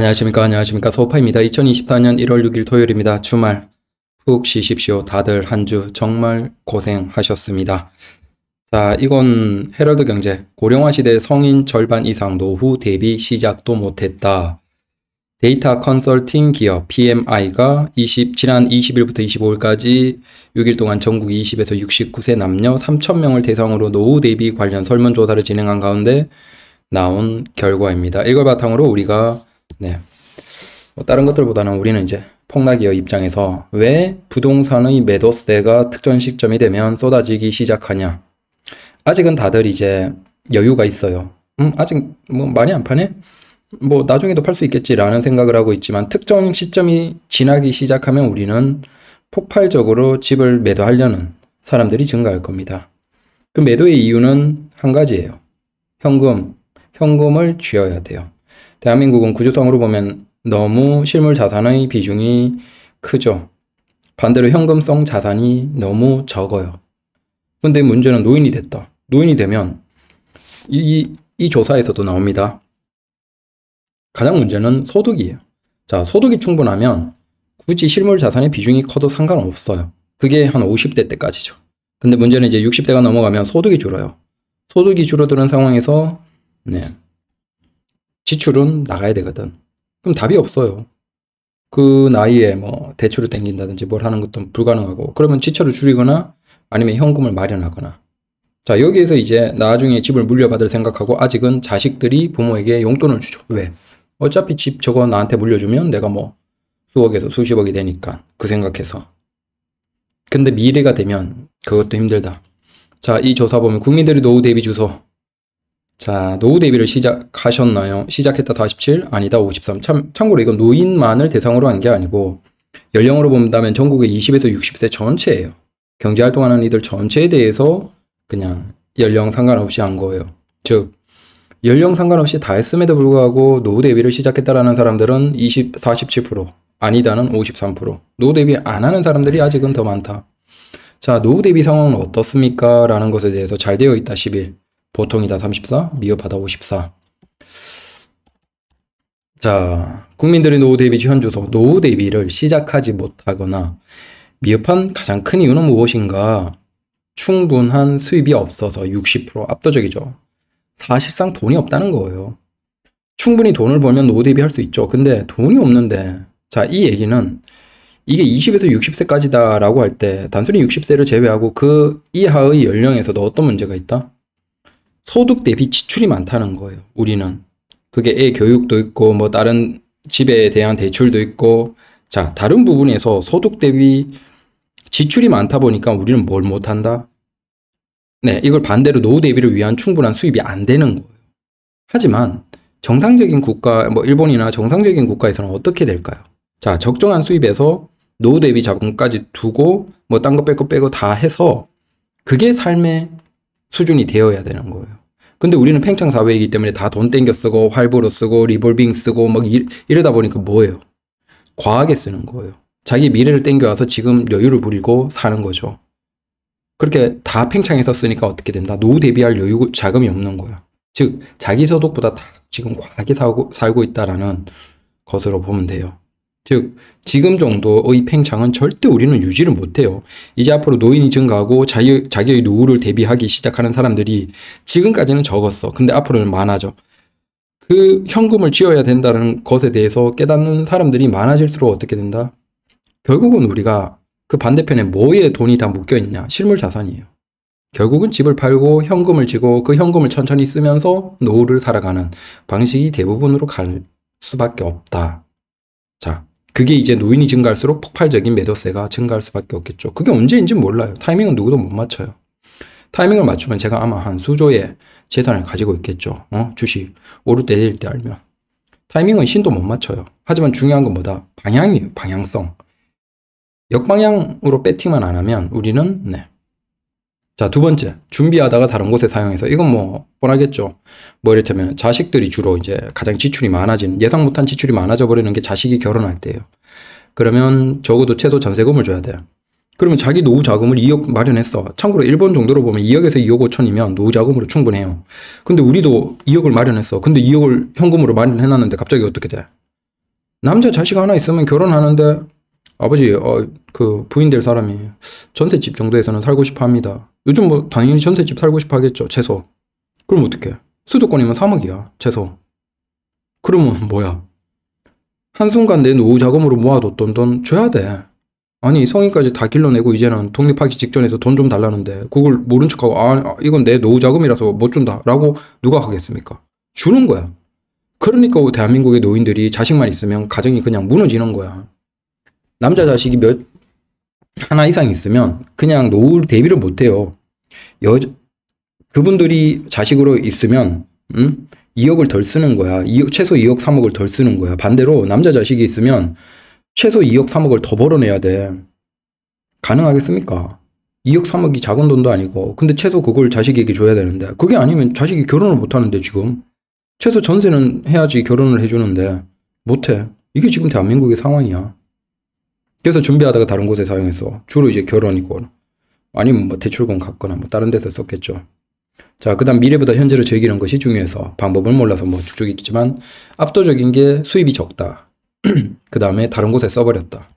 안녕하십니까 안녕하십니까 소파입니다. 2024년 1월 6일 토요일입니다. 주말 푹 쉬십시오. 다들 한 주 정말 고생하셨습니다. 자 이건 헤럴드 경제 고령화 시대 성인 절반 이상 노후 대비 시작도 못했다. 데이터 컨설팅 기업 PMI가 20, 지난 20일부터 25일까지 6일 동안 전국 20에서 69세 남녀 3,000명을 대상으로 노후 대비 관련 설문조사를 진행한 가운데 나온 결과입니다. 이걸 바탕으로 우리가 네. 뭐 다른 것들보다는 우리는 이제 폭락이어 입장에서 왜 부동산의 매도세가 특정 시점이 되면 쏟아지기 시작하냐. 아직은 다들 이제 여유가 있어요. 음, 아직 뭐 많이 안 파네? 뭐 나중에도 팔 수 있겠지라는 생각을 하고 있지만 특정 시점이 지나기 시작하면 우리는 폭발적으로 집을 매도하려는 사람들이 증가할 겁니다. 그 매도의 이유는 한 가지예요. 현금, 현금을 쥐어야 돼요. 대한민국은 구조상으로 보면 너무 실물 자산의 비중이 크죠. 반대로 현금성 자산이 너무 적어요. 근데 문제는 노인이 됐다. 노인이 되면 이, 이 조사에서도 나옵니다. 가장 문제는 소득이에요. 자, 소득이 충분하면 굳이 실물 자산의 비중이 커도 상관없어요. 그게 한 50대 때까지죠. 근데 문제는 이제 60대가 넘어가면 소득이 줄어요. 소득이 줄어드는 상황에서 네, 지출은 나가야 되거든. 그럼 답이 없어요. 그 나이에 뭐 대출을 땡긴다든지 뭘 하는 것도 불가능하고 그러면 지출을 줄이거나 아니면 현금을 마련하거나 자 여기에서 이제 나중에 집을 물려받을 생각하고 아직은 자식들이 부모에게 용돈을 주죠 왜 어차피 집 저거 나한테 물려주면 내가 뭐 수억에서 수십억이 되니까 그 생각해서 근데 미래가 되면 그것도 힘들다 자 이 조사 보면 국민들이 노후 대비 주소 자, 노후 대비를 시작하셨나요? 시작했다 47, 아니다 53. 참, 참고로 이건 노인만을 대상으로 한 게 아니고 연령으로 본다면 전국의 20에서 60세 전체예요. 경제 활동하는 이들 전체에 대해서 그냥 연령 상관없이 한 거예요. 즉, 연령 상관없이 다 했음에도 불구하고 노후 대비를 시작했다라는 사람들은 20, 47%, 아니다는 53%, 노후 대비 안 하는 사람들이 아직은 더 많다. 자, 노후 대비 상황은 어떻습니까? 라는 것에 대해서 잘 되어 있다 11, 보통이다 34, 미흡하다 54. 자, 국민들이 노후 대비 지원 주소, 노후 대비를 시작하지 못하거나 미흡한 가장 큰 이유는 무엇인가? 충분한 수입이 없어서 60% 압도적이죠. 사실상 돈이 없다는 거예요. 충분히 돈을 벌면 노후 대비할 수 있죠. 근데 돈이 없는데 자, 이 얘기는 이게 20에서 60세까지다라고 할 때 단순히 60세를 제외하고 그 이하의 연령에서도 어떤 문제가 있다? 소득 대비 지출이 많다는 거예요. 우리는 그게 애 교육도 있고 뭐 다른 집에 대한 대출도 있고 자 다른 부분에서 소득 대비 지출이 많다 보니까 우리는 뭘 못한다? 네, 이걸 반대로 노후 대비를 위한 충분한 수입이 안 되는 거예요. 하지만 정상적인 국가, 뭐 일본이나 정상적인 국가에서는 어떻게 될까요? 자, 적정한 수입에서 노후 대비 자금까지 두고 뭐딴 거 빼고 빼고 다 해서 그게 삶의 수준이 되어야 되는 거예요. 근데 우리는 팽창 사회이기 때문에 다 돈 땡겨 쓰고 활보로 쓰고 리볼빙 쓰고 막 이러다 보니까 뭐예요? 과하게 쓰는 거예요. 자기 미래를 땡겨와서 지금 여유를 부리고 사는 거죠. 그렇게 다 팽창해서 쓰니까 어떻게 된다? 노후 대비할 여유 자금이 없는 거야. 즉 자기 소득보다 다 지금 과하게 살고, 살고 있다라는 것으로 보면 돼요. 즉 지금 정도의 팽창은 절대 우리는 유지를 못해요. 이제 앞으로 노인이 증가하고 자기, 자기의 노후를 대비하기 시작하는 사람들이 지금까지는 적었어. 근데 앞으로는 많아져. 그 현금을 쥐어야 된다는 것에 대해서 깨닫는 사람들이 많아질수록 어떻게 된다? 결국은 우리가 그 반대편에 뭐에 돈이 다 묶여있냐? 실물 자산이에요. 결국은 집을 팔고 현금을 쥐고 그 현금을 천천히 쓰면서 노후를 살아가는 방식이 대부분으로 갈 수밖에 없다. 자, 그게 이제 노인이 증가할수록 폭발적인 매도세가 증가할 수밖에 없겠죠. 그게 언제인지 몰라요. 타이밍은 누구도 못 맞춰요. 타이밍을 맞추면 제가 아마 한 수조의 재산을 가지고 있겠죠. 어? 주식 오를 때 내릴 때 알면 타이밍은 신도 못 맞춰요. 하지만 중요한 건 뭐다? 방향이에요. 방향성. 역방향으로 배팅만 안 하면 우리는 네, 자, 두 번째. 준비하다가 다른 곳에 사용해서 이건 뭐 뻔하겠죠. 뭐 이를테면 자식들이 주로 이제 가장 지출이 많아진 예상 못한 지출이 많아져 버리는 게 자식이 결혼할 때예요. 그러면 적어도 최소 전세금을 줘야 돼요. 그러면 자기 노후 자금을 2억 마련했어. 참고로 일본 정도로 보면 2억에서 2억 5천이면 노후 자금으로 충분해요. 근데 우리도 2억을 마련했어. 근데 2억을 현금으로 마련해놨는데 갑자기 어떻게 돼? 남자 자식 하나 있으면 결혼하는데 아버지, 어, 그 부인 될 사람이 전셋집 정도에서는 살고 싶어 합니다. 요즘 뭐 당연히 전세집 살고 싶어 하겠죠. 채소. 그럼 어떡해. 수도권이면 3억이야. 채소. 그러면 뭐야. 한순간 내 노후 자금으로 모아뒀던 돈 줘야 돼. 아니 성인까지 다 길러내고 이제는 독립하기 직전에서 돈 좀 달라는데 그걸 모른 척하고 아, 아 이건 내 노후 자금이라서 못 준다 라고 누가 하겠습니까? 주는 거야. 그러니까 대한민국의 노인들이 자식만 있으면 가정이 그냥 무너지는 거야. 남자 자식이 몇 하나 이상 있으면 그냥 노후 대비를 못해요. 여 그분들이 자식으로 있으면 음? 2억을 덜 쓰는 거야. 2억, 최소 2억 3억을 덜 쓰는 거야. 반대로 남자 자식이 있으면 최소 2억 3억을 더 벌어내야 돼. 가능하겠습니까? 2억 3억이 작은 돈도 아니고 근데 최소 그걸 자식에게 줘야 되는데 그게 아니면 자식이 결혼을 못하는데 지금 최소 전세는 해야지 결혼을 해주는데 못해. 이게 지금 대한민국의 상황이야. 그래서 준비하다가 다른 곳에 사용해서 주로 이제 결혼이고 아니면 뭐 대출금 갚거나 뭐 다른 데서 썼겠죠. 자, 그 다음 미래보다 현재를 즐기는 것이 중요해서 방법을 몰라서 뭐 쭉쭉 있지만 압도적인 게 수입이 적다. 그 다음에 다른 곳에 써버렸다.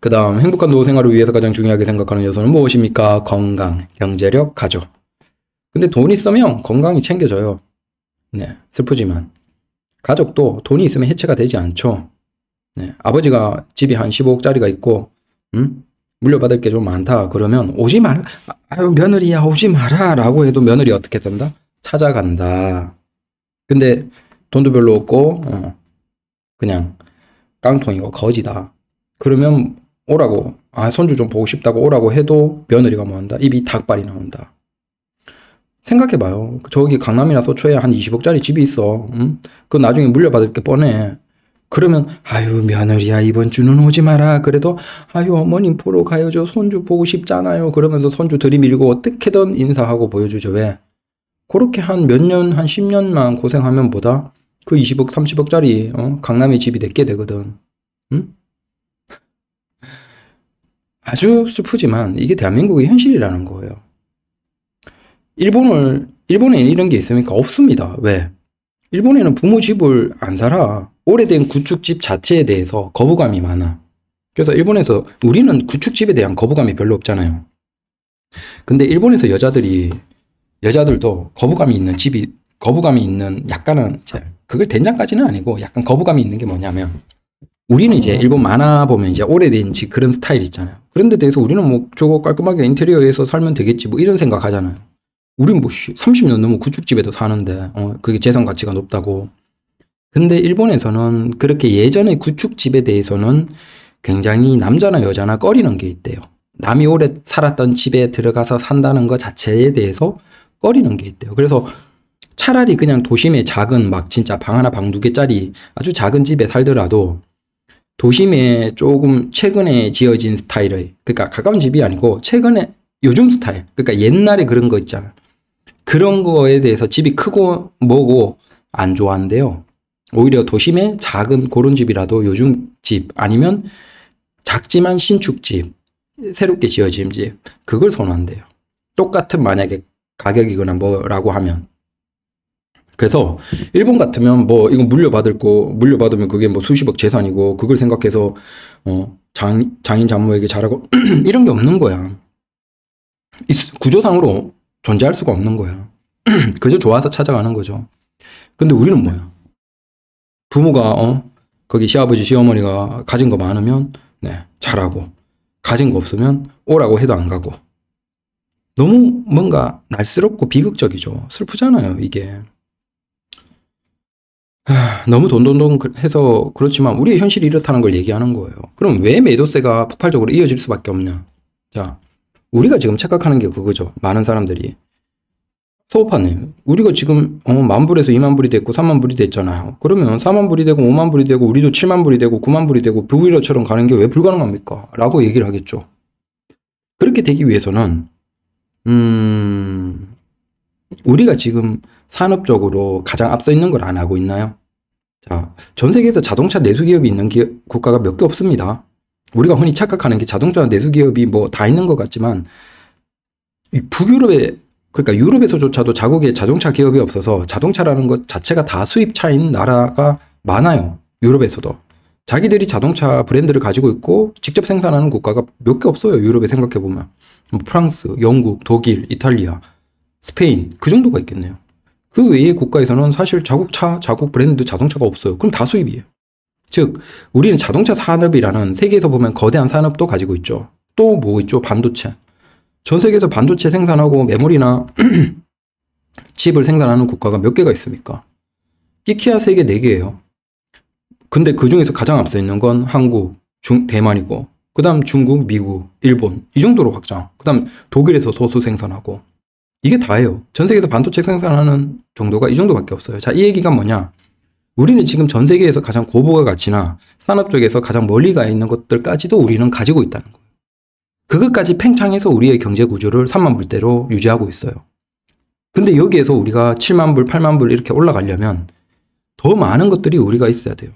그 다음 행복한 노후생활을 위해서 가장 중요하게 생각하는 요소는 무엇입니까? 건강, 경제력, 가족. 근데 돈이 있으면 건강이 챙겨져요. 네, 슬프지만. 가족도 돈이 있으면 해체가 되지 않죠. 네. 아버지가 집이 한 15억짜리가 있고, 음? 물려받을 게 좀 많다. 그러면 오지 말라. 아유, 며느리야, 오지 마라. 라고 해도 며느리 어떻게 된다? 찾아간다. 근데 돈도 별로 없고, 어, 그냥 깡통이고 거지다. 그러면 오라고, 아, 손주 좀 보고 싶다고 오라고 해도 며느리가 뭐 한다? 입이 닭발이 나온다. 생각해봐요. 저기 강남이나 서초에 한 20억짜리 집이 있어. 응? 음? 그 나중에 물려받을 게 뻔해. 그러면 아유 며느리야 이번 주는 오지 마라 그래도 아유 어머님 보러 가요죠 손주 보고 싶잖아요 그러면서 손주 들이밀고 어떻게든 인사하고 보여주죠 왜 그렇게 한 몇 년 한 10년만 고생하면 보다 그 20억 30억짜리 어? 강남의 집이 내게 되거든 응? 아주 슬프지만 이게 대한민국의 현실이라는 거예요 일본을 일본에 이런 게 있습니까? 없습니다 왜? 일본에는 부모 집을 안 살아. 오래된 구축집 자체에 대해서 거부감이 많아. 그래서 일본에서 우리는 구축집에 대한 거부감이 별로 없잖아요. 근데 일본에서 여자들이 여자들도 거부감이 있는 집이 거부감이 있는 약간은 그걸 된장까지는 아니고 약간 거부감이 있는 게 뭐냐면 우리는 이제 어. 일본 만화 보면 이제 오래된 집 그런 스타일 있잖아요. 그런데 대해서 우리는 뭐 저거 깔끔하게 인테리어에서 살면 되겠지 뭐 이런 생각 하잖아요. 우린 뭐 30년 넘은 구축집에도 사는데 어, 그게 재산 가치가 높다고. 근데 일본에서는 그렇게 예전의 구축집에 대해서는 굉장히 남자나 여자나 꺼리는 게 있대요. 남이 오래 살았던 집에 들어가서 산다는 것 자체에 대해서 꺼리는 게 있대요. 그래서 차라리 그냥 도심의 작은 막 진짜 방 하나 방 두 개짜리 아주 작은 집에 살더라도 도심에 조금 최근에 지어진 스타일의 그러니까 가까운 집이 아니고 최근에 요즘 스타일 그러니까 옛날에 그런 거 있잖아 그런 거에 대해서 집이 크고 뭐고 안 좋아한대요. 오히려 도심에 작은 고런 집이라도 요즘 집 아니면 작지만 신축집, 새롭게 지어진 집, 그걸 선호한대요. 똑같은 만약에 가격이거나 뭐라고 하면. 그래서 일본 같으면 뭐 이거 물려받을 거 물려받으면 그게 뭐 수십억 재산이고 그걸 생각해서 어 장, 장인 장모에게 잘하고 이런 게 없는 거야. 구조상으로 존재할 수가 없는 거예요. 그저 좋아서 찾아가는 거죠. 근데 우리는 뭐야? 부모가 어 거기 시아버지 시어머니가 가진 거 많으면 네 잘하고 가진 거 없으면 오라고 해도 안 가고 너무 뭔가 날쓰럽고 비극적이죠. 슬프잖아요 이게. 하, 너무 돈돈돈 해서 그렇지만 우리의 현실이 이렇다는 걸 얘기하는 거예요. 그럼 왜 매도세가 폭발적으로 이어질 수밖에 없냐? 자, 우리가 지금 착각하는 게 그거죠. 많은 사람들이. 소우파님 우리가 지금 어, 만 불에서 2만 불이 됐고 3만 불이 됐잖아요. 그러면 4만 불이 되고 5만 불이 되고 우리도 7만 불이 되고 9만 불이 되고 부부일어처럼 가는 게 왜 불가능합니까? 라고 얘기를 하겠죠. 그렇게 되기 위해서는 음, 우리가 지금 산업적으로 가장 앞서 있는 걸 안 하고 있나요? 자, 전 세계에서 자동차 내수 기업이 있는 기업, 국가가 몇 개 없습니다. 우리가 흔히 착각하는 게자동차 내수 기업이 뭐 다 있는 것 같지만 북유럽에 그러니까 유럽에서조차도 자국에 자동차 기업이 없어서 자동차라는 것 자체가 다 수입차인 나라가 많아요. 유럽에서도. 자기들이 자동차 브랜드를 가지고 있고 직접 생산하는 국가가 몇 개 없어요. 유럽에 생각해 보면. 뭐 프랑스, 영국, 독일, 이탈리아, 스페인 그 정도가 있겠네요. 그 외의 국가에서는 사실 자국 차, 자국 브랜드 자동차가 없어요. 그럼 다 수입이에요. 즉 우리는 자동차 산업이라는 세계에서 보면 거대한 산업도 가지고 있죠. 또 뭐 있죠? 반도체. 전 세계에서 반도체 생산하고 메모리나 칩을 생산하는 국가가 몇 개가 있습니까? 끼키야 세계 4개예요. 근데 그 중에서 가장 앞서 있는 건 한국, 중, 대만이고 그 다음 중국, 미국, 일본 이 정도로 확장 그 다음 독일에서 소수 생산하고 이게 다예요. 전 세계에서 반도체 생산하는 정도가 이 정도밖에 없어요. 자, 이 얘기가 뭐냐? 우리는 지금 전 세계에서 가장 고부가 가치나 산업 쪽에서 가장 멀리 가 있는 것들까지도 우리는 가지고 있다는 거예요. 그것까지 팽창해서 우리의 경제 구조를 3만 불대로 유지하고 있어요. 근데 여기에서 우리가 7만 불, 8만 불 이렇게 올라가려면 더 많은 것들이 우리가 있어야 돼요.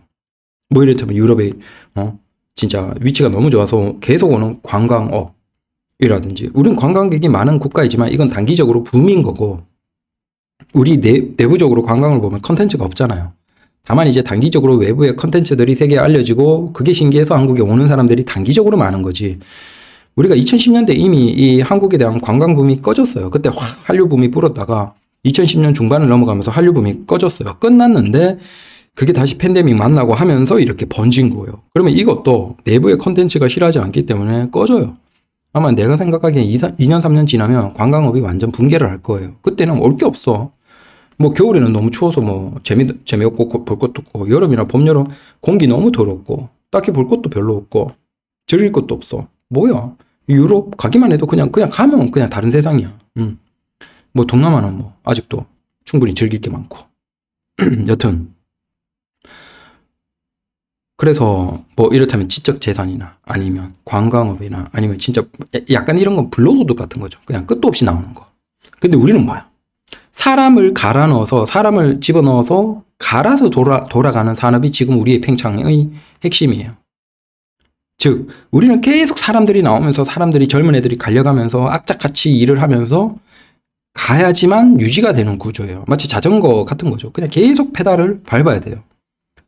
뭐 이를테면 유럽의 어, 진짜 위치가 너무 좋아서 계속 오는 관광업이라든지 우린 관광객이 많은 국가이지만 이건 단기적으로 붐인 거고 우리 내, 내부적으로 관광을 보면 컨텐츠가 없잖아요. 다만 이제 단기적으로 외부의 컨텐츠들이 세계에 알려지고 그게 신기해서 한국에 오는 사람들이 단기적으로 많은 거지. 우리가 2010년대 이미 이 한국에 대한 관광붐이 꺼졌어요. 그때 확 한류붐이 불었다가 2010년 중반을 넘어가면서 한류붐이 꺼졌어요. 끝났는데 그게 다시 팬데믹 만나고 하면서 이렇게 번진 거예요. 그러면 이것도 내부의 컨텐츠가 실하지 않기 때문에 꺼져요. 아마 내가 생각하기엔 2, 2년, 3년 지나면 관광업이 완전 붕괴를 할 거예요. 그때는 올 게 없어. 뭐 겨울에는 너무 추워서 뭐 재미 재미없고 볼 것도 없고 여름이나 봄 여름 공기 너무 더럽고 딱히 볼 것도 별로 없고 즐길 것도 없어. 뭐야? 유럽 가기만 해도 그냥 그냥 가면 그냥 다른 세상이야. 음. 뭐 동남아는 뭐 아직도 충분히 즐길 게 많고. 여튼 그래서 뭐 이렇다면 지적 재산이나 아니면 관광업이나 아니면 진짜 약간 이런 건 블로소득 같은 거죠. 그냥 끝도 없이 나오는 거. 근데 우리는 뭐야? 사람을 갈아 넣어서 사람을 집어넣어서 갈아서 돌아, 돌아가는 산업이 지금 우리의 팽창의 핵심이에요. 즉 우리는 계속 사람들이 나오면서 사람들이 젊은 애들이 갈려가면서 악착같이 일을 하면서 가야지만 유지가 되는 구조예요. 마치 자전거 같은 거죠. 그냥 계속 페달을 밟아야 돼요.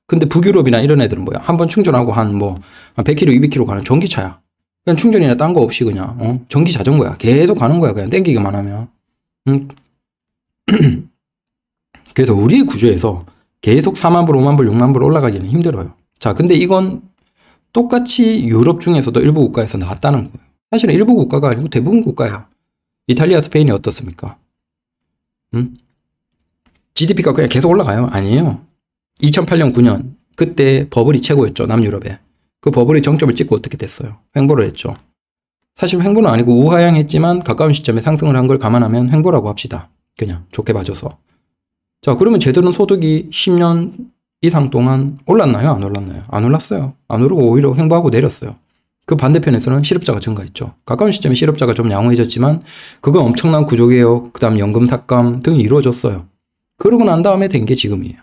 근데 북유럽이나 이런 애들은 뭐야? 한번 충전하고 한 뭐 100km, 200km 가는 전기차야. 그냥 충전이나 딴 거 없이 그냥 어? 전기 자전거야. 계속 가는 거야. 그냥 땡기기만 하면. 음, 그래서 우리의 구조에서 계속 4만불, 5만불, 6만불 올라가기는 힘들어요. 자, 근데 이건 똑같이 유럽 중에서도 일부 국가에서 나왔다는 거예요. 사실은 일부 국가가 아니고 대부분 국가예요. 이탈리아, 스페인이 어떻습니까? 음? GDP가 그냥 계속 올라가요? 아니에요. 2008년, 9년 그때 버블이 최고였죠. 남유럽에. 그 버블이 정점을 찍고 어떻게 됐어요? 횡보를 했죠. 사실 횡보는 아니고 우하향했지만 가까운 시점에 상승을 한 걸 감안하면 횡보라고 합시다. 그냥 좋게 봐줘서. 자 그러면 제대로 소득이 10년 이상 동안 올랐나요? 안 올랐나요? 안 올랐어요. 안 오르고 오히려 횡보하고 내렸어요. 그 반대편에서는 실업자가 증가했죠. 가까운 시점에 실업자가 좀 양호해졌지만 그건 엄청난 구조개혁, 그 다음 연금 삭감 등이 이루어졌어요. 그러고 난 다음에 된 게 지금이에요.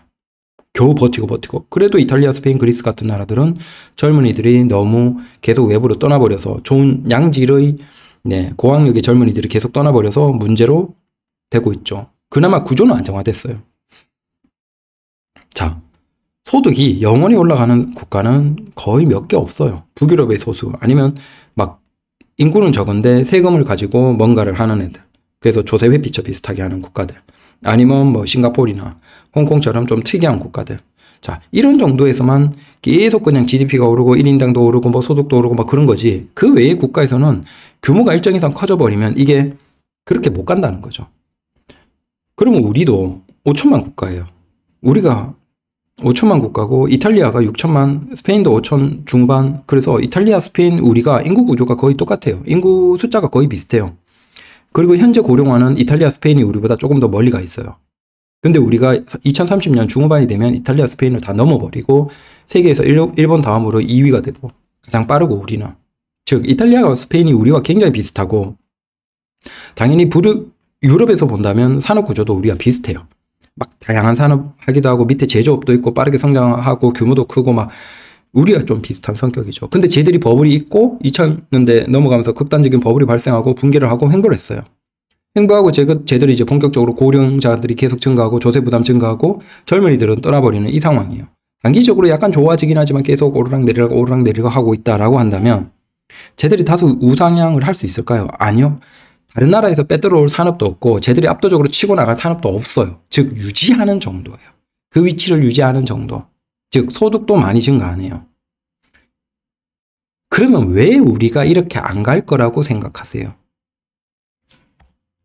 겨우 버티고 버티고 그래도 이탈리아, 스페인, 그리스 같은 나라들은 젊은이들이 너무 계속 외부로 떠나버려서 좋은 양질의 네, 고학력의 젊은이들이 계속 떠나버려서 문제로 되고 있죠. 그나마 구조는 안정화됐어요. 자, 소득이 영원히 올라가는 국가는 거의 몇 개 없어요. 북유럽의 소수 아니면 막 인구는 적은데 세금을 가지고 뭔가를 하는 애들. 그래서 조세 회피처 비슷하게 하는 국가들. 아니면 뭐 싱가포르나 홍콩처럼 좀 특이한 국가들. 자, 이런 정도에서만 계속 그냥 GDP가 오르고 1인당도 오르고 뭐 소득도 오르고 막 그런 거지. 그 외의 국가에서는 규모가 일정 이상 커져 버리면 이게 그렇게 못 간다는 거죠. 그러면 우리도 5천만 국가예요. 우리가 5천만 국가고 이탈리아가 6천만, 스페인도 5천 중반. 그래서 이탈리아, 스페인, 우리가 인구 구조가 거의 똑같아요. 인구 숫자가 거의 비슷해요. 그리고 현재 고령화는 이탈리아, 스페인이 우리보다 조금 더 멀리 가 있어요. 근데 우리가 2030년 중후반이 되면 이탈리아, 스페인을 다 넘어버리고 세계에서 일본 다음으로 2위가 되고 가장 빠르고 우리는. 즉 이탈리아와 스페인이 우리와 굉장히 비슷하고 당연히 부르, 유럽에서 본다면 산업 구조도 우리가 비슷해요. 막 다양한 산업 하기도 하고 밑에 제조업도 있고 빠르게 성장하고 규모도 크고 막 우리가 좀 비슷한 성격이죠. 근데 쟤들이 버블이 있고 2000년대 넘어가면서 극단적인 버블이 발생하고 붕괴를 하고 횡보를 했어요. 횡보하고 쟤들이 이제 본격적으로 고령자들이 계속 증가하고 조세 부담 증가하고 젊은이들은 떠나버리는 이 상황이에요. 단기적으로 약간 좋아지긴 하지만 계속 오르락내리락 오르락내리락 하고 있다라고 한다면 쟤들이 다소 우상향을 할 수 있을까요? 아니요. 다른 나라에서 빼들어올 산업도 없고 쟤들이 압도적으로 치고 나갈 산업도 없어요. 즉 유지하는 정도예요. 그 위치를 유지하는 정도. 즉 소득도 많이 증가하네요. 그러면 왜 우리가 이렇게 안 갈 거라고 생각하세요?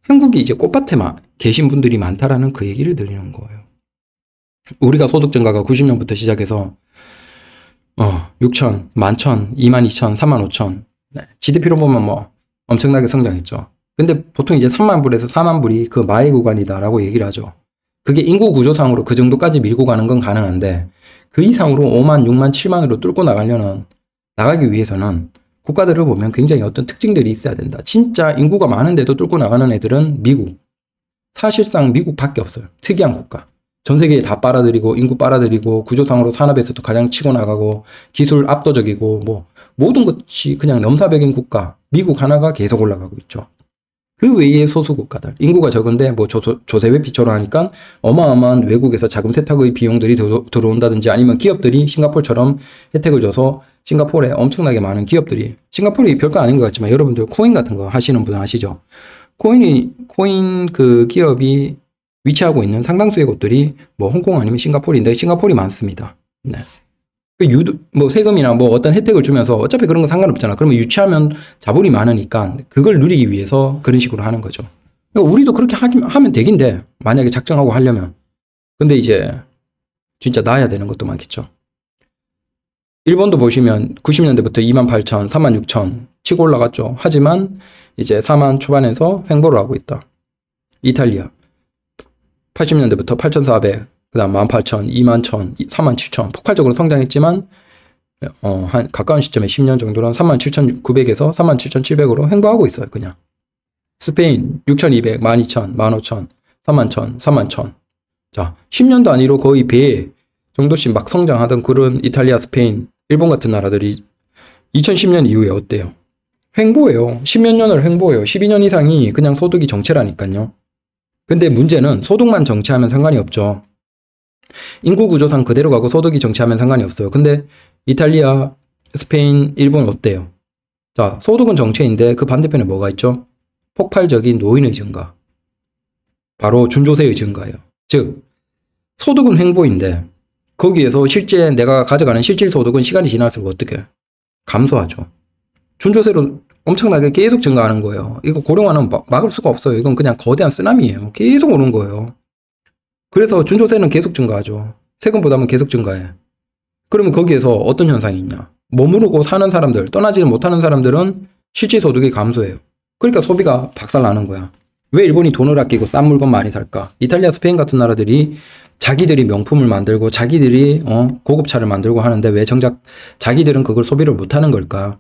한국이 이제 꽃밭에 만 계신 분들이 많다라는 그 얘기를 드리는 거예요. 우리가 소득 증가가 90년부터 시작해서 어, 6천, 11,000, 22,000, 35,000 GDP로 보면 뭐 엄청나게 성장했죠. 근데 보통 이제 3만 불에서 4만 불이 그 마의 구간이다라고 얘기를 하죠. 그게 인구 구조상으로 그 정도까지 밀고 가는 건 가능한데 그 이상으로 5만, 6만, 7만으로 뚫고 나가려는 나가기 위해서는 국가들을 보면 굉장히 어떤 특징들이 있어야 된다. 진짜 인구가 많은데도 뚫고 나가는 애들은 미국. 사실상 미국밖에 없어요. 특이한 국가. 전 세계에 다 빨아들이고 인구 빨아들이고 구조상으로 산업에서도 가장 치고 나가고 기술 압도적이고 뭐 모든 것이 그냥 넘사벽인 국가 미국 하나가 계속 올라가고 있죠. 그 외의 소수 국가들 인구가 적은데 뭐 조, 세회 피처로 하니까 어마어마한 외국에서 자금 세탁의 비용들이 도, 들어온다든지 아니면 기업들이 싱가폴처럼 혜택을 줘서 싱가폴에 엄청나게 많은 기업들이 싱가폴이 별거 아닌 것 같지만 여러분들 코인 같은 거 하시는 분 아시죠? 코인이 코인 그 기업이 위치하고 있는 상당수의 곳들이 뭐 홍콩 아니면 싱가폴인데 싱가폴이 많습니다. 네. 그 유도, 뭐 세금이나 뭐 어떤 혜택을 주면서 어차피 그런 건 상관없잖아. 그러면 유치하면 자본이 많으니까 그걸 누리기 위해서 그런 식으로 하는 거죠. 그러니까 우리도 그렇게 하긴, 하면 되긴 돼. 만약에 작정하고 하려면. 근데 이제 진짜 나아야 되는 것도 많겠죠. 일본도 보시면 90년대부터 2만 8천, 3만 6천 치고 올라갔죠. 하지만 이제 4만 초반에서 횡보를 하고 있다. 이탈리아 80년대부터 8,400, 그 다음 18,000, 21,000, 37,000 폭발적으로 성장했지만 어, 한 가까운 시점에 10년 정도는 37,900에서 37,700으로 횡보하고 있어요. 그냥 스페인 6,200, 12,000, 15,000, 31,000, 31,000 자, 10년 단위로 거의 배 정도씩 막 성장하던 그런 이탈리아, 스페인, 일본 같은 나라들이 2010년 이후에 어때요? 횡보예요. 10몇 년을 횡보예요. 12년 이상이 그냥 소득이 정체라니까요. 근데 문제는 소득만 정체하면 상관이 없죠. 인구 구조상 그대로 가고 소득이 정치하면 상관이 없어요. 근데 이탈리아, 스페인, 일본 어때요? 자, 소득은 정체인데 그 반대편에 뭐가 있죠? 폭발적인 노인의 증가. 바로 준조세의 증가예요. 즉, 소득은 횡보인데 거기에서 실제 내가 가져가는 실질 소득은 시간이 지날수록 어떻게 감소하죠. 준조세로 엄청나게 계속 증가하는 거예요. 이거 고령화는 막을 수가 없어요. 이건 그냥 거대한 쓰나미예요. 계속 오는 거예요. 그래서 준조세는 계속 증가하죠. 세금 보다는 계속 증가해. 그러면 거기에서 어떤 현상이 있냐? 머무르고 사는 사람들, 떠나지 못하는 사람들은 실질 소득이 감소해요. 그러니까 소비가 박살나는 거야. 왜 일본이 돈을 아끼고 싼 물건 많이 살까? 이탈리아, 스페인 같은 나라들이 자기들이 명품을 만들고 자기들이 어, 고급차를 만들고 하는데 왜 정작 자기들은 그걸 소비를 못하는 걸까?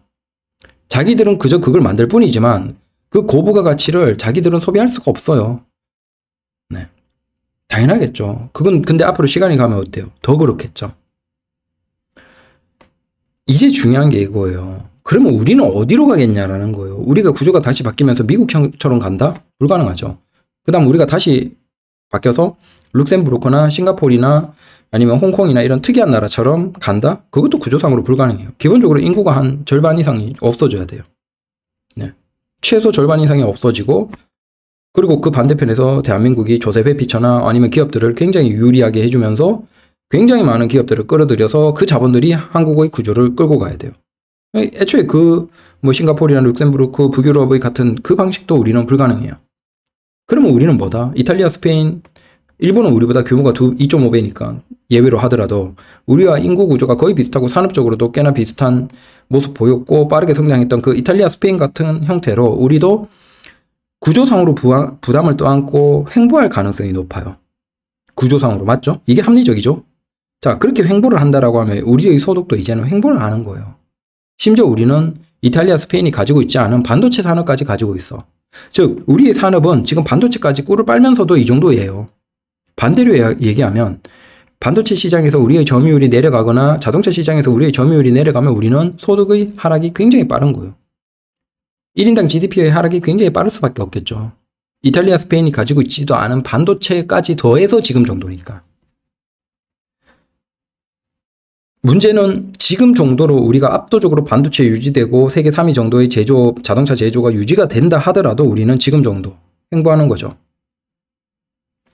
자기들은 그저 그걸 만들 뿐이지만 그 고부가 가치를 자기들은 소비할 수가 없어요. 당연하겠죠. 그건 근데 앞으로 시간이 가면 어때요? 더 그렇겠죠. 이제 중요한 게 이거예요. 그러면 우리는 어디로 가겠냐라는 거예요. 우리가 구조가 다시 바뀌면서 미국처럼 간다? 불가능하죠. 그 다음 우리가 다시 바뀌어서 룩셈부르크나 싱가포르나 아니면 홍콩이나 이런 특이한 나라처럼 간다? 그것도 구조상으로 불가능해요. 기본적으로 인구가 한 절반 이상이 없어져야 돼요. 네. 최소 절반 이상이 없어지고 그리고 그 반대편에서 대한민국이 조세회 피처나 아니면 기업들을 굉장히 유리하게 해주면서 굉장히 많은 기업들을 끌어들여서 그 자본들이 한국의 구조를 끌고 가야 돼요. 애초에 그 뭐 싱가포르나 룩셈부르크, 북유럽의 같은 그 방식도 우리는 불가능해요. 그러면 우리는 뭐다? 이탈리아, 스페인, 일본은 우리보다 규모가 2.5배니까 예외로 하더라도 우리와 인구 구조가 거의 비슷하고 산업적으로도 꽤나 비슷한 모습 보였고 빠르게 성장했던 그 이탈리아, 스페인 같은 형태로 우리도 구조상으로 부하, 부담을 떠안고 횡보할 가능성이 높아요. 구조상으로 맞죠? 이게 합리적이죠? 자 그렇게 횡보를 한다라고 하면 우리의 소득도 이제는 횡보를 하는 거예요. 심지어 우리는 이탈리아, 스페인이 가지고 있지 않은 반도체 산업까지 가지고 있어. 즉 우리의 산업은 지금 반도체까지 꿀을 빨면서도 이 정도예요. 반대로 얘기하면 반도체 시장에서 우리의 점유율이 내려가거나 자동차 시장에서 우리의 점유율이 내려가면 우리는 소득의 하락이 굉장히 빠른 거예요. 1인당 GDP의 하락이 굉장히 빠를 수밖에 없겠죠. 이탈리아, 스페인이 가지고 있지도 않은 반도체까지 더해서 지금 정도니까. 문제는 지금 정도로 우리가 압도적으로 반도체 유지되고 세계 3위 정도의 제조 자동차 제조가 유지가 된다 하더라도 우리는 지금 정도 행보하는 거죠.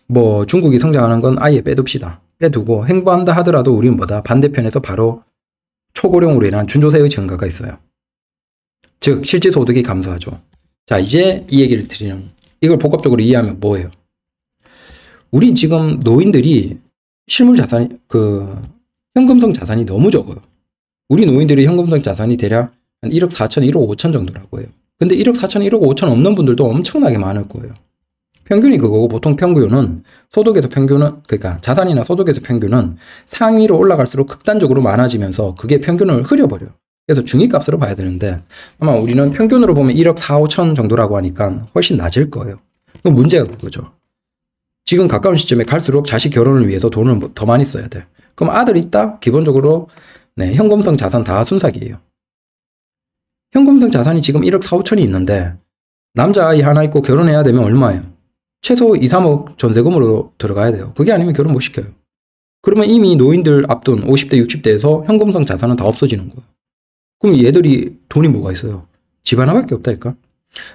뭐 중국이 성장하는 건 아예 빼둡시다. 빼두고 행보한다 하더라도 우리는 뭐다 반대편에서 바로 초고령으로 인한 준조세의 증가가 있어요. 즉 실제 소득이 감소하죠. 자 이제 이 얘기를 드리는 이걸 복합적으로 이해하면 뭐예요? 우린 지금 노인들이 실물 자산 이그 현금성 자산이 너무 적어요. 우리 노인들이 현금성 자산이 대략 한 1억 4천, 1억 5천 정도라고 해요. 근데 1억 4천, 1억 5천 없는 분들도 엄청나게 많을 거예요. 평균이 그거고 보통 평균은 소득에서 평균은 그러니까 자산이나 소득에서 평균은 상위로 올라갈수록 극단적으로 많아지면서 그게 평균을 흐려버려요. 그래서 중위값으로 봐야 되는데 아마 우리는 평균으로 보면 1억 4, 5천 정도라고 하니까 훨씬 낮을 거예요. 그럼 문제가 그거죠. 지금 가까운 시점에 갈수록 자식 결혼을 위해서 돈을 뭐 더 많이 써야 돼. 그럼 아들 있다? 기본적으로 네, 현금성 자산 다 순삭이에요. 현금성 자산이 지금 1억 4, 5천이 있는데 남자아이 하나 있고 결혼해야 되면 얼마예요? 최소 2, 3억 전세금으로 들어가야 돼요. 그게 아니면 결혼 못 시켜요. 그러면 이미 노인들 앞둔 50대, 60대에서 현금성 자산은 다 없어지는 거예요. 그럼 얘들이 돈이 뭐가 있어요? 집 하나밖에 없다니까.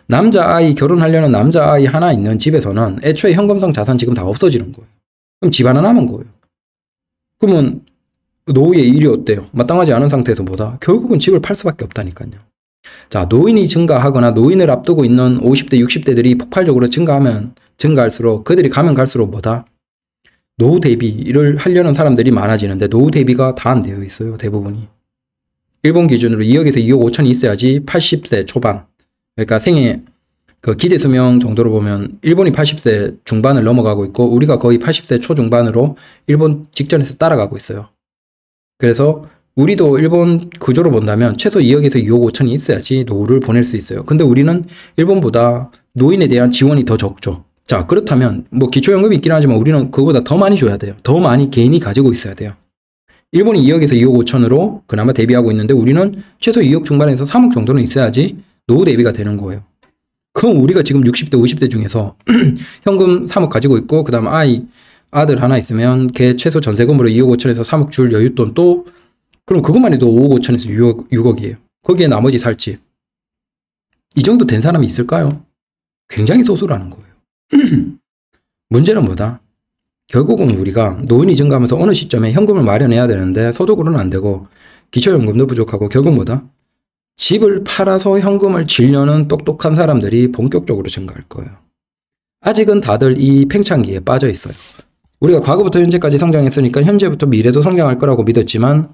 남자아이 결혼하려는 남자아이 하나 있는 집에서는 애초에 현금성 자산 지금 다 없어지는 거예요. 그럼 집 하나 남은 거예요. 그러면 노후의 일이 어때요? 마땅하지 않은 상태에서 뭐다? 결국은 집을 팔 수밖에 없다니까요. 자, 노인이 증가하거나 노인을 앞두고 있는 50대, 60대들이 폭발적으로 증가하면 증가할수록 그들이 가면 갈수록 뭐다? 노후 대비를 하려는 사람들이 많아지는데 노후 대비가 다 안 되어 있어요, 대부분이. 일본 기준으로 2억에서 2억 5천이 있어야지 80세 초반 그러니까 생애 그 기대 수명 정도로 보면 일본이 80세 중반을 넘어가고 있고 우리가 거의 80세 초중반으로 일본 직전에서 따라가고 있어요. 그래서 우리도 일본 구조로 본다면 최소 2억에서 2억 5천이 있어야지 노후를 보낼 수 있어요. 근데 우리는 일본보다 노인에 대한 지원이 더 적죠. 자 그렇다면 뭐 기초연금이 있긴 하지만 우리는 그보다 거더 많이 줘야 돼요. 더 많이 개인이 가지고 있어야 돼요. 일본이 2억에서 2억 5천으로 그나마 대비하고 있는데 우리는 최소 2억 중반에서 3억 정도는 있어야지 노후 대비가 되는 거예요. 그럼 우리가 지금 60대, 50대 중에서 현금 3억 가지고 있고 그다음 아이 아들 하나 있으면 걔 최소 전세금으로 2억 5천에서 3억 줄 여윳돈 또 그럼 그것만 해도 5억 5천에서 6억, 6억이에요. 거기에 나머지 살 집. 이 정도 된 사람이 있을까요? 굉장히 소수라는 거예요. 문제는 뭐다? 결국은 우리가 노인이 증가하면서 어느 시점에 현금을 마련해야 되는데 소득으로는 안 되고 기초연금도 부족하고 결국 뭐다? 집을 팔아서 현금을 질려는 똑똑한 사람들이 본격적으로 증가할 거예요. 아직은 다들 이 팽창기에 빠져 있어요. 우리가 과거부터 현재까지 성장했으니까 현재부터 미래도 성장할 거라고 믿었지만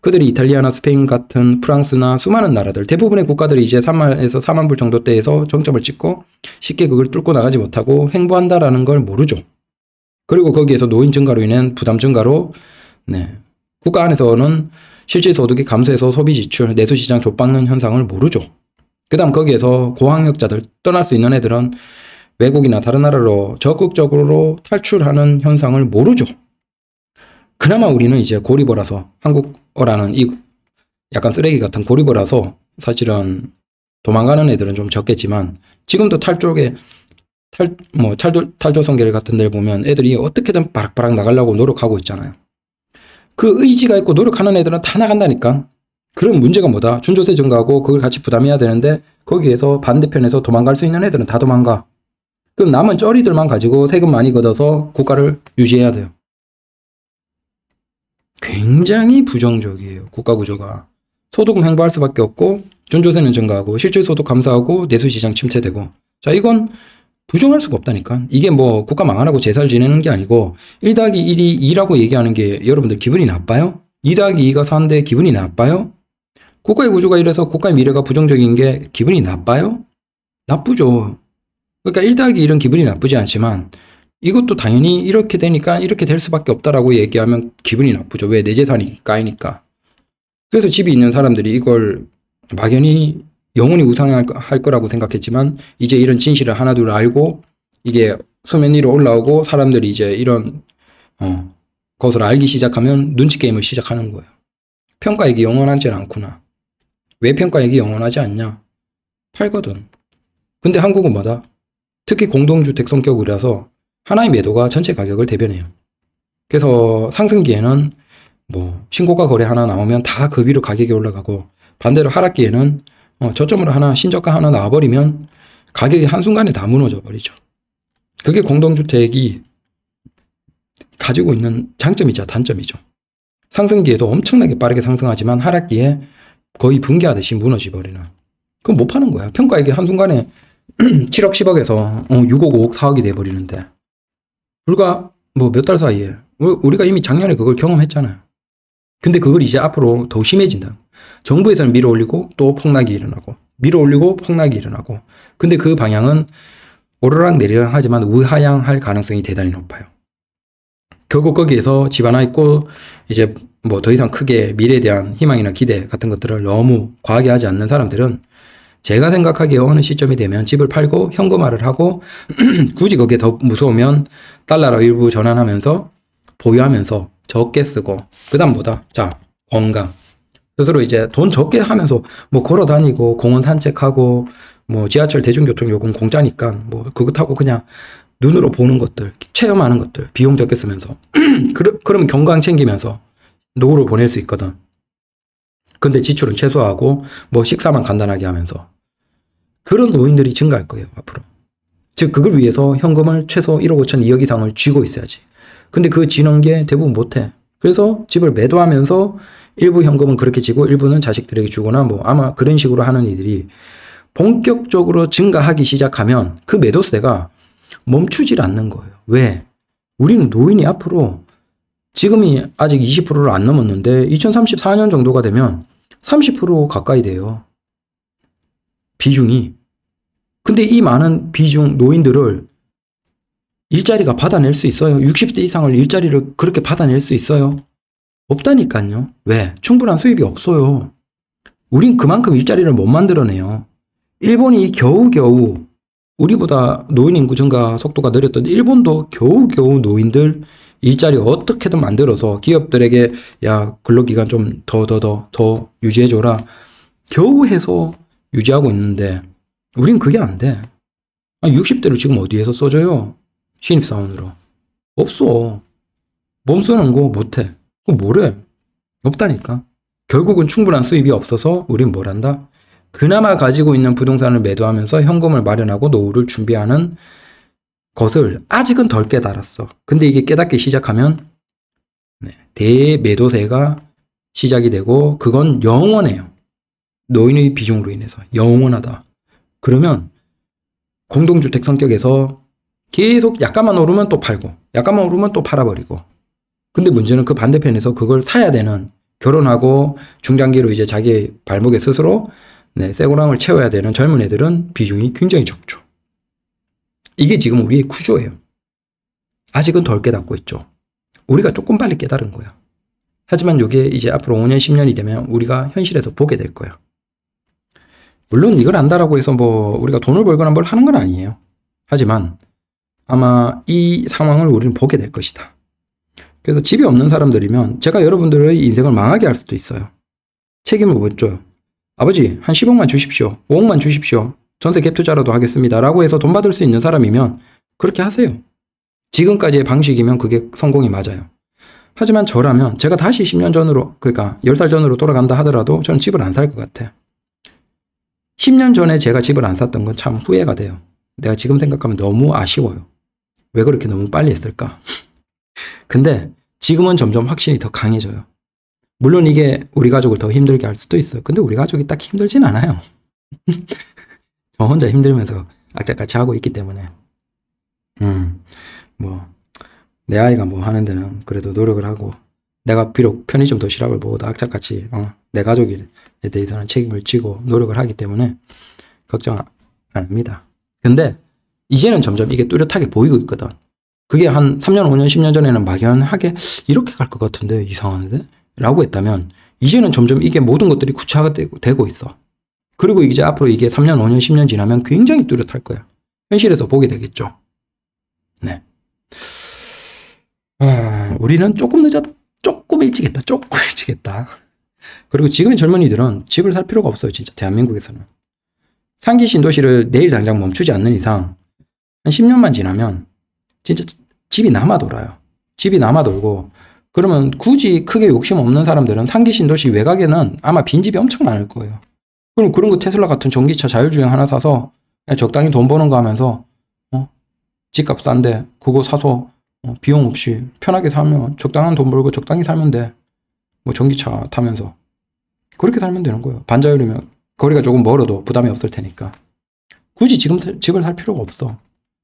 그들이 이탈리아나 스페인 같은 프랑스나 수많은 나라들 대부분의 국가들이 이제 3만에서 4만 불 정도 대에서 정점을 찍고 쉽게 그걸 뚫고 나가지 못하고 횡보한다라는걸 모르죠. 그리고 거기에서 노인 증가로 인한 부담 증가로 네. 국가 안에서는 실제 소득이 감소해서 소비 지출, 내수 시장 좁박는 현상을 모르죠. 그다음 거기에서 고학력자들 떠날 수 있는 애들은 외국이나 다른 나라로 적극적으로 탈출하는 현상을 모르죠. 그나마 우리는 이제 고리버라서 한국어라는 이 약간 쓰레기 같은 고리버라서 사실은 도망가는 애들은 좀 적겠지만 지금도 탈 쪽에 탈, 뭐, 탈도, 탈도성계를 같은 데를 보면 애들이 어떻게든 바락바락 나가려고 노력하고 있잖아요. 그 의지가 있고 노력하는 애들은 다 나간다니까. 그런 문제가 뭐다? 준조세 증가하고 그걸 같이 부담해야 되는데 거기에서 반대편에서 도망갈 수 있는 애들은 다 도망가. 그럼 남은 쩌리들만 가지고 세금 많이 걷어서 국가를 유지해야 돼요. 굉장히 부정적이에요. 국가 구조가. 소득은 횡보할 수밖에 없고 준조세는 증가하고 실질소득 감소하고 내수시장 침체되고 자 이건 부정할 수가 없다니까. 이게 뭐 국가 망하라고 제사를 지내는 게 아니고 1 더하기 1이 2라고 얘기하는 게 여러분들 기분이 나빠요? 2 더하기 2가 4인데 기분이 나빠요? 국가의 구조가 이래서 국가의 미래가 부정적인 게 기분이 나빠요? 나쁘죠. 그러니까 1 더하기 1은 기분이 나쁘지 않지만 이것도 당연히 이렇게 되니까 이렇게 될 수밖에 없다라고 얘기하면 기분이 나쁘죠. 왜? 내 재산이 까이니까. 그래서 집이 있는 사람들이 이걸 막연히 영원히 우상할 거라고 생각했지만 이제 이런 진실을 하나둘 알고 이게 소면 위로 올라오고 사람들이 이제 이런 어, 것을 알기 시작하면 눈치 게임을 시작하는 거예요. 평가액이 영원하지 않구나. 왜 평가액이 영원하지 않냐? 팔거든. 근데 한국은 뭐다? 특히 공동주택 성격이라서 하나의 매도가 전체 가격을 대변해요. 그래서 상승기에는 뭐 신고가 거래 하나 나오면 다 그 위로 가격이 올라가고 반대로 하락기에는 어, 저점으로 하나 신저가 하나 나와버리면 가격이 한순간에 다 무너져 버리죠. 그게 공동주택이 가지고 있는 장점이자 단점이죠. 상승기에도 엄청나게 빠르게 상승하지만 하락기에 거의 붕괴하듯이 무너지버리는. 그건못 파는 거야. 평가액이 한순간에 7억, 10억에서 6억, 5억, 4억이 돼버리는데. 불과 뭐 몇 달 사이에. 우리가 이미 작년에 그걸 경험했잖아요. 근데 그걸 이제 앞으로 더 심해진다는 정부에서는 밀어 올리고 또 폭락이 일어나고 밀어 올리고 폭락이 일어나고 근데 그 방향은 오르락 내리락 하지만 우하향할 가능성이 대단히 높아요. 결국 거기에서 집하나 있고 이제 뭐 더 이상 크게 미래에 대한 희망이나 기대 같은 것들을 너무 과하게 하지 않는 사람들은 제가 생각하기에 어느 시점이 되면 집을 팔고 현금화를 하고 굳이 거기에 더 무서우면 달러로 일부 전환하면서 보유하면서 적게 쓰고 그다음보다 자 건강 스스로 이제 돈 적게 하면서 뭐 걸어 다니고 공원 산책하고 뭐 지하철 대중교통 요금 공짜니까 뭐그것하고 그냥 눈으로 보는 것들, 체험하는 것들, 비용 적게 쓰면서. 그러, 그러면 건강 챙기면서 노후를 보낼 수 있거든. 근데 지출은 최소화하고 뭐 식사만 간단하게 하면서 그런 노인들이 증가할 거예요, 앞으로. 즉, 그걸 위해서 현금을 최소 1억 5천 2억 이상을 쥐고 있어야지. 근데 그 지는 게 대부분 못해. 그래서 집을 매도하면서 일부 현금은 그렇게 지고 일부는 자식들에게 주거나 뭐 아마 그런 식으로 하는 이들이 본격적으로 증가하기 시작하면 그 매도세가 멈추질 않는 거예요. 왜? 우리는 노인이 앞으로 지금이 아직 20%를 안 넘었는데 2034년 정도가 되면 30% 가까이 돼요. 비중이. 근데 이 많은 비중 노인들을 일자리가 받아낼 수 있어요. 60대 이상을 일자리를 그렇게 받아낼 수 있어요. 없다니까요. 왜? 충분한 수입이 없어요. 우린 그만큼 일자리를 못 만들어내요. 일본이 겨우겨우 우리보다 노인 인구 증가 속도가 느렸던 일본도 겨우겨우 노인들 일자리 어떻게든 만들어서 기업들에게 야 근로기간 좀 더 더 더 더 유지해줘라 겨우 해서 유지하고 있는데 우린 그게 안 돼. 60대를 아, 지금 어디에서 써줘요? 신입사원으로. 없어. 몸 쓰는 거 못해. 그 뭐래? 없다니까. 결국은 충분한 수입이 없어서 우린 뭘 한다? 그나마 가지고 있는 부동산을 매도하면서 현금을 마련하고 노후를 준비하는 것을 아직은 덜 깨달았어. 근데 이게 깨닫기 시작하면 네, 대매도세가 시작이 되고 그건 영원해요. 노인의 비중으로 인해서 영원하다. 그러면 공동주택 성격에서 계속 약간만 오르면 또 팔고 약간만 오르면 또 팔아버리고 근데 문제는 그 반대편에서 그걸 사야 되는 결혼하고 중장기로 이제 자기 발목에 스스로 네, 새고랑을 채워야 되는 젊은 애들은 비중이 굉장히 적죠. 이게 지금 우리의 구조예요. 아직은 덜 깨닫고 있죠. 우리가 조금 빨리 깨달은 거야. 하지만 이게 이제 앞으로 5년, 10년이 되면 우리가 현실에서 보게 될 거야. 물론 이걸 안다라고 해서 뭐 우리가 돈을 벌거나 뭘 하는 건 아니에요. 하지만 아마 이 상황을 우리는 보게 될 것이다. 그래서 집이 없는 사람들이면 제가 여러분들의 인생을 망하게 할 수도 있어요. 책임을 못 줘요. 아버지, 한 10억만 주십시오. 5억만 주십시오. 전세 갭 투자라도 하겠습니다. 라고 해서 돈 받을 수 있는 사람이면 그렇게 하세요. 지금까지의 방식이면 그게 성공이 맞아요. 하지만 저라면 제가 다시 10년 전으로, 그러니까 10살 전으로 돌아간다 하더라도 저는 집을 안 살 것 같아. 10년 전에 제가 집을 안 샀던 건 참 후회가 돼요. 내가 지금 생각하면 너무 아쉬워요. 왜 그렇게 너무 빨리 했을까? 근데 지금은 점점 확신이 더 강해져요. 물론 이게 우리 가족을 더 힘들게 할 수도 있어요. 근데 우리 가족이 딱히 힘들진 않아요. 저 혼자 힘들면서 악착같이 하고 있기 때문에. 음, 뭐, 내 아이가 뭐 하는 데는 그래도 노력을 하고, 내가 비록 편의점 도시락을 보고도 악착같이, 어, 내 가족에 대해서는 책임을 지고 노력을 하기 때문에 걱정 안 합니다. 근데 이제는 점점 이게 뚜렷하게 보이고 있거든. 그게 한 3년, 5년, 10년 전에는 막연하게 이렇게 갈 것 같은데 이상한데? 라고 했다면 이제는 점점 이게 모든 것들이 구체화가 되고 있어. 그리고 이제 앞으로 이게 3년, 5년, 10년 지나면 굉장히 뚜렷할 거야. 현실에서 보게 되겠죠. 네. 아, 우리는 조금 늦었, 조금 일찍했다. 조금 일찍했다. 그리고 지금의 젊은이들은 집을 살 필요가 없어요. 진짜 대한민국에서는. 상기 신도시를 내일 당장 멈추지 않는 이상 한 10년만 지나면 진짜 집이 남아 돌아요. 집이 남아 돌고 그러면 굳이 크게 욕심 없는 사람들은 상기 신도시 외곽에는 아마 빈집이 엄청 많을 거예요. 그럼 그런 거 테슬라 같은 전기차 자율주행 하나 사서 적당히 돈 버는 거 하면서 어? 집값 싼데 그거 사서 어? 비용 없이 편하게 살면 적당한 돈 벌고 적당히 살면 돼. 뭐 전기차 타면서 그렇게 살면 되는 거예요. 반자율이면 거리가 조금 멀어도 부담이 없을 테니까 굳이 지금 사, 집을 살 필요가 없어.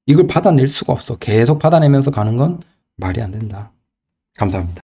이걸 받아낼 수가 없어. 계속 받아내면서 가는 건 말이 안 된다. 감사합니다.